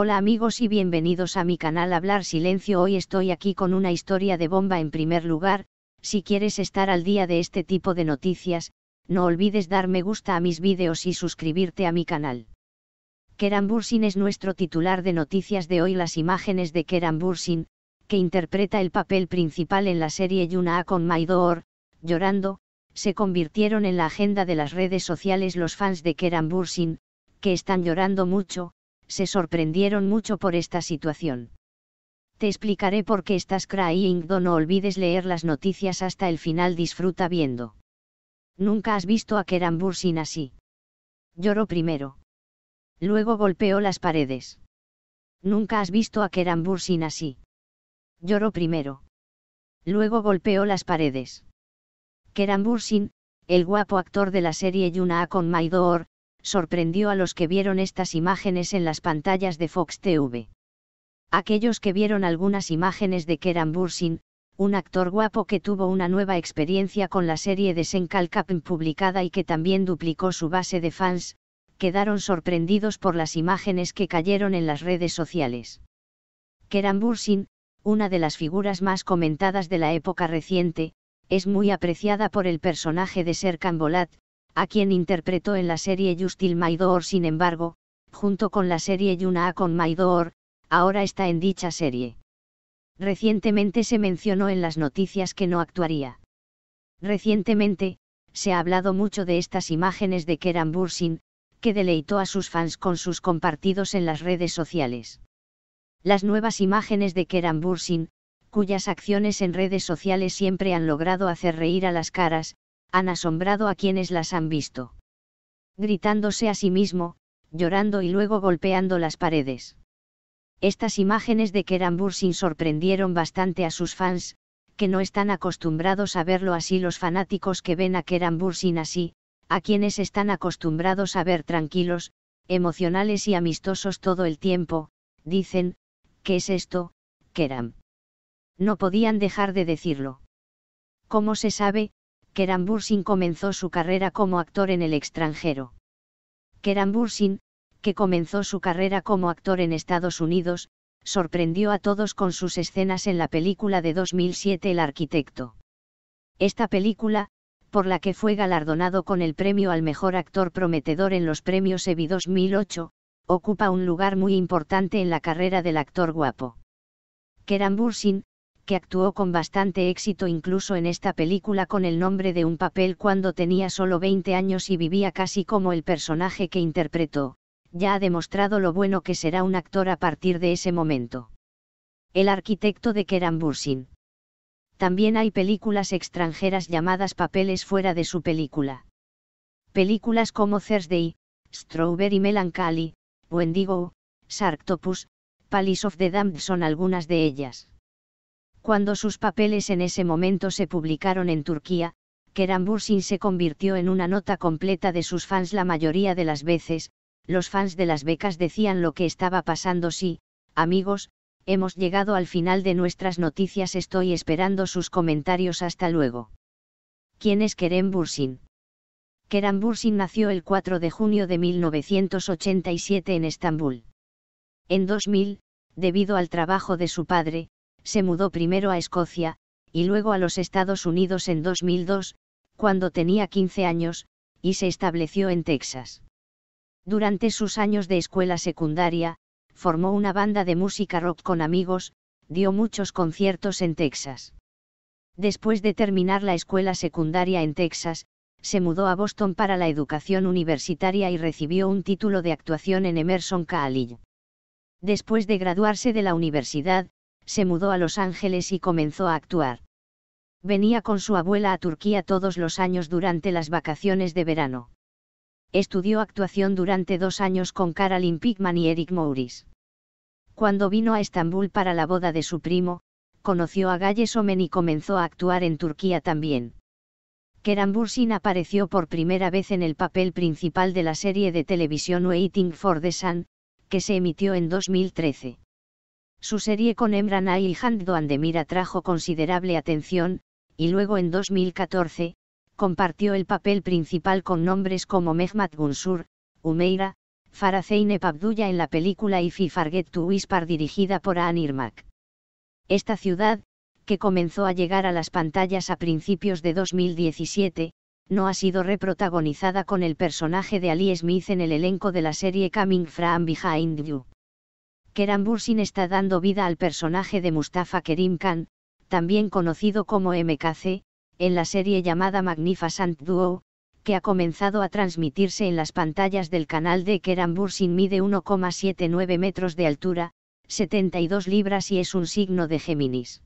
Hola amigos y bienvenidos a mi canal Hablar Silencio. Hoy estoy aquí con una historia de bomba en primer lugar, si quieres estar al día de este tipo de noticias, no olvides dar me gusta a mis vídeos y suscribirte a mi canal. Keran Bursin es nuestro titular de noticias de hoy. Las imágenes de Keran Bursin, que interpreta el papel principal en la serie Yuna con Maidor, llorando, se convirtieron en la agenda de las redes sociales los fans de Keran Bursin, que están llorando mucho, se sorprendieron mucho por esta situación. Te explicaré por qué estás crying. No olvides leer las noticias hasta el final. Disfruta viendo. Nunca has visto a Keran Bursin así. Lloró primero. Luego golpeó las paredes. Nunca has visto a Keran Bursin así. Lloró primero. Luego golpeó las paredes. Keran Bursin, el guapo actor de la serie Yuna con Maidor, sorprendió a los que vieron estas imágenes en las pantallas de Fox TV. Aquellos que vieron algunas imágenes de Keran Bursin, un actor guapo que tuvo una nueva experiencia con la serie de Senkal publicada y que también duplicó su base de fans, quedaron sorprendidos por las imágenes que cayeron en las redes sociales. Keran Bursin, una de las figuras más comentadas de la época reciente, es muy apreciada por el personaje de Serkan Bolat, a quien interpretó en la serie Justil Maidor. Sin embargo, junto con la serie Yuna con Maidor, ahora está en dicha serie. Recientemente se mencionó en las noticias que no actuaría. Recientemente, se ha hablado mucho de estas imágenes de Keran Bursin, que deleitó a sus fans con sus compartidos en las redes sociales. Las nuevas imágenes de Keran Bursin, cuyas acciones en redes sociales siempre han logrado hacer reír a las caras, han asombrado a quienes las han visto. Gritándose a sí mismo, llorando y luego golpeando las paredes. Estas imágenes de Keran Bursin sorprendieron bastante a sus fans, que no están acostumbrados a verlo así los fanáticos que ven a Keran Bursin así, a quienes están acostumbrados a ver tranquilos, emocionales y amistosos todo el tiempo, dicen, ¿qué es esto, Keram? No podían dejar de decirlo. ¿Cómo se sabe, Kerambursin comenzó su carrera como actor en el extranjero. Kerambursin, Bursin, que comenzó su carrera como actor en Estados Unidos, sorprendió a todos con sus escenas en la película de 2007 El arquitecto. Esta película, por la que fue galardonado con el premio al mejor actor prometedor en los premios EBI 2008, ocupa un lugar muy importante en la carrera del actor guapo. Kerambursin, que actuó con bastante éxito incluso en esta película con el nombre de un papel cuando tenía solo 20 años y vivía casi como el personaje que interpretó, ya ha demostrado lo bueno que será un actor a partir de ese momento. El arquitecto de Keran Bursin. También hay películas extranjeras llamadas papeles fuera de su película. Películas como Thursday, Strawberry Melancholy, Wendigo, Sarctopus, Palace of the Damned son algunas de ellas. Cuando sus papeles en ese momento se publicaron en Turquía, Kerem Bursin se convirtió en una nota completa de sus fans la mayoría de las veces, los fans de las becas decían lo que estaba pasando sí, amigos, hemos llegado al final de nuestras noticias estoy esperando sus comentarios hasta luego. ¿Quién es Kerem Bursin? Kerem Bursin nació el 4 de junio de 1987 en Estambul. En 2000, debido al trabajo de su padre, se mudó primero a Escocia, y luego a los Estados Unidos en 2002, cuando tenía 15 años, y se estableció en Texas. Durante sus años de escuela secundaria, formó una banda de música rock con amigos, dio muchos conciertos en Texas. Después de terminar la escuela secundaria en Texas, se mudó a Boston para la educación universitaria y recibió un título de actuación en Emerson College. Después de graduarse de la universidad, se mudó a Los Ángeles y comenzó a actuar. Venía con su abuela a Turquía todos los años durante las vacaciones de verano. Estudió actuación durante dos años con Carolyn Pickman y Eric Maurice. Cuando vino a Estambul para la boda de su primo, conoció a Galle Somen y comenzó a actuar en Turquía también. Kerambursin apareció por primera vez en el papel principal de la serie de televisión Waiting for the Sun, que se emitió en 2013. Su serie con Emran y Hand Mir atrajo considerable atención, y luego en 2014, compartió el papel principal con nombres como Mehmet Gunsur, Umeira, Farah Pabduya en la película If I Forget to Whisper dirigida por Anne Irmak. Esta ciudad, que comenzó a llegar a las pantallas a principios de 2017, no ha sido reprotagonizada con el personaje de Ali Smith en el elenco de la serie Coming From Behind You. Kerem Bursin está dando vida al personaje de Mustafa Kerim Khan, también conocido como MKC, en la serie llamada Magnificent Duo, que ha comenzado a transmitirse en las pantallas del canal de Kerem Bursin mide 1,79 metros de altura, 72 libras y es un signo de Géminis.